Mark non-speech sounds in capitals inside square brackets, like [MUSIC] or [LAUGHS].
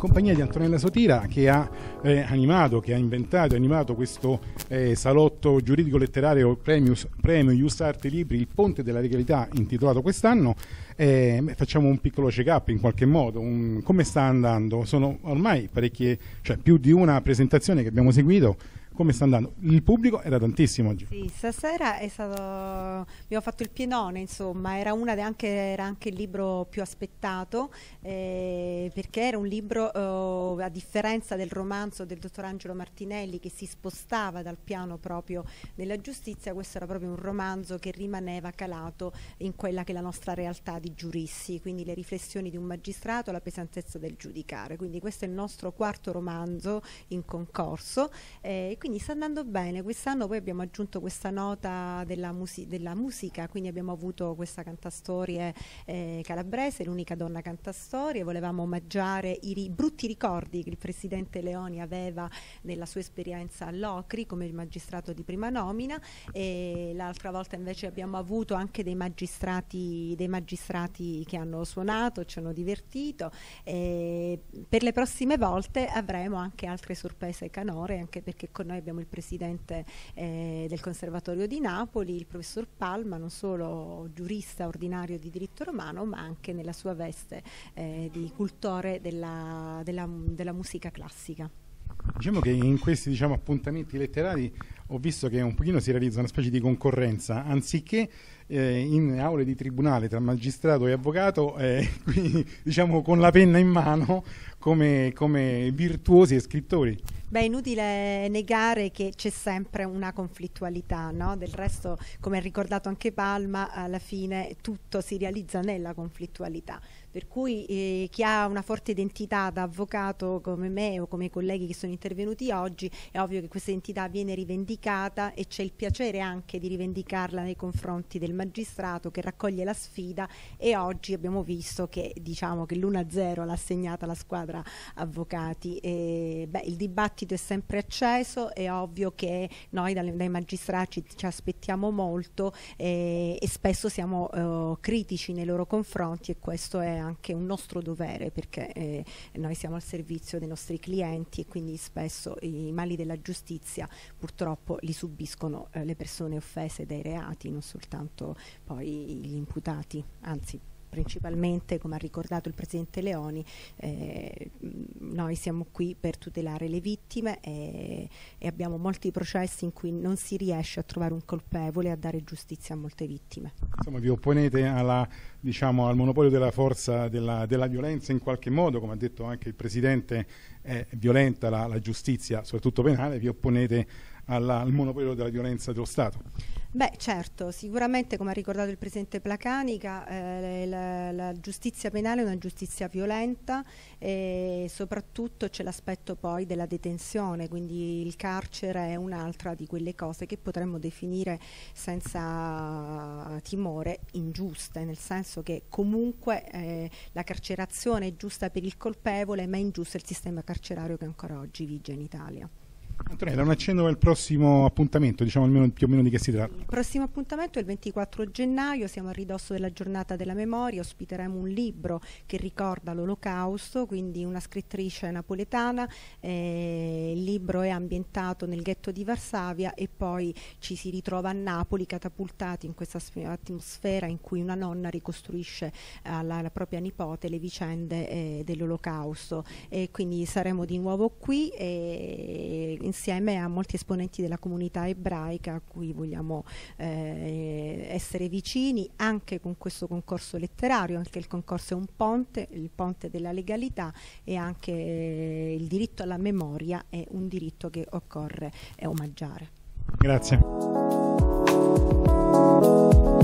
in compagnia di Antonella Sotira che ha eh, animato, che ha inventato e animato questo eh, salotto giuridico-letterario Premius, Premio Ius Arte Libri, il Ponte della Legalità, intitolato quest'anno. Eh, facciamo un piccolo check-up in qualche modo, un, come sta andando? Sono ormai parecchie, cioè più di una presentazione che abbiamo seguito come sta andando? Il pubblico era tantissimo oggi. Sì, stasera è stato, abbiamo fatto il pienone, insomma, era, de... anche... era anche, il libro più aspettato eh, perché era un libro eh, a differenza del romanzo del dottor Angelo Martinelli che si spostava dal piano proprio della giustizia, questo era proprio un romanzo che rimaneva calato in quella che è la nostra realtà di giuristi, quindi le riflessioni di un magistrato, la pesantezza del giudicare. Quindi questo è il nostro quarto romanzo in concorso eh, quindi sta andando bene. Quest'anno poi abbiamo aggiunto questa nota della, musi della musica, quindi abbiamo avuto questa cantastorie eh, calabrese, l'unica donna cantastorie, volevamo omaggiare i ri brutti ricordi ricordi che il Presidente Leoni aveva nella sua esperienza a Locri come magistrato di prima nomina e l'altra volta invece abbiamo avuto anche dei magistrati, dei magistrati che hanno suonato, ci hanno divertito e per le prossime volte avremo anche altre sorprese canore anche perché con noi abbiamo il Presidente eh, del Conservatorio di Napoli, il Professor Palma, non solo giurista ordinario di diritto romano ma anche nella sua veste eh, di cultore della, della della musica classica. Diciamo che in questi diciamo, appuntamenti letterari ho visto che un pochino si realizza una specie di concorrenza, anziché eh, in aule di tribunale tra magistrato e avvocato, eh, [LAUGHS] qui, diciamo con la penna in mano come, come virtuosi e scrittori. Beh, è inutile negare che c'è sempre una conflittualità, no? Del resto, come ha ricordato anche Palma, alla fine tutto si realizza nella conflittualità. Per cui eh, chi ha una forte identità da avvocato come me o come i colleghi che sono intervenuti oggi, è ovvio che questa identità viene rivendicata e c'è il piacere anche di rivendicarla nei confronti del magistrato che raccoglie la sfida e oggi abbiamo visto che diciamo che l'1-0 l'ha segnata la squadra avvocati. E, beh, il dibattito è sempre acceso, è ovvio che noi dalle, dai magistrati ci, ci aspettiamo molto eh, e spesso siamo eh, critici nei loro confronti e questo è anche anche un nostro dovere perché eh, noi siamo al servizio dei nostri clienti e quindi spesso i mali della giustizia purtroppo li subiscono eh, le persone offese dai reati, non soltanto poi gli imputati, anzi principalmente, come ha ricordato il Presidente Leoni, eh, noi siamo qui per tutelare le vittime e, e, abbiamo molti processi in cui non si riesce a trovare un colpevole e a dare giustizia a molte vittime. Insomma, vi opponete alla, diciamo, al monopolio della forza della, della, violenza in qualche modo, come ha detto anche il Presidente, è violenta la, la giustizia, soprattutto penale, vi opponete alla, al monopolio della violenza dello Stato? Beh certo, sicuramente come ha ricordato il Presidente Placanica eh, la, la, giustizia penale è una giustizia violenta e soprattutto c'è l'aspetto poi della detenzione, quindi il carcere è un'altra di quelle cose che potremmo definire senza eh, timore ingiuste, nel senso che comunque eh, la carcerazione è giusta per il colpevole ma è ingiusto il sistema carcerario che ancora oggi vige in Italia. Antonella, un accenno al prossimo appuntamento, diciamo almeno più o meno di che si tratta. Il prossimo appuntamento è il 24 gennaio, siamo a ridosso della giornata della memoria, ospiteremo un libro che ricorda l'olocausto, quindi una scrittrice napoletana, eh, il libro è ambientato nel ghetto di Varsavia e poi ci si ritrova a Napoli catapultati in questa atmosfera in cui una nonna ricostruisce eh, alla, alla propria nipote le vicende eh, dell'olocausto quindi saremo di nuovo qui. E, insieme a molti esponenti della comunità ebraica a cui vogliamo eh, essere vicini anche con questo concorso letterario, anche il concorso è un ponte, il ponte della legalità e anche eh, il diritto alla memoria è un diritto che occorre eh, omaggiare. Grazie.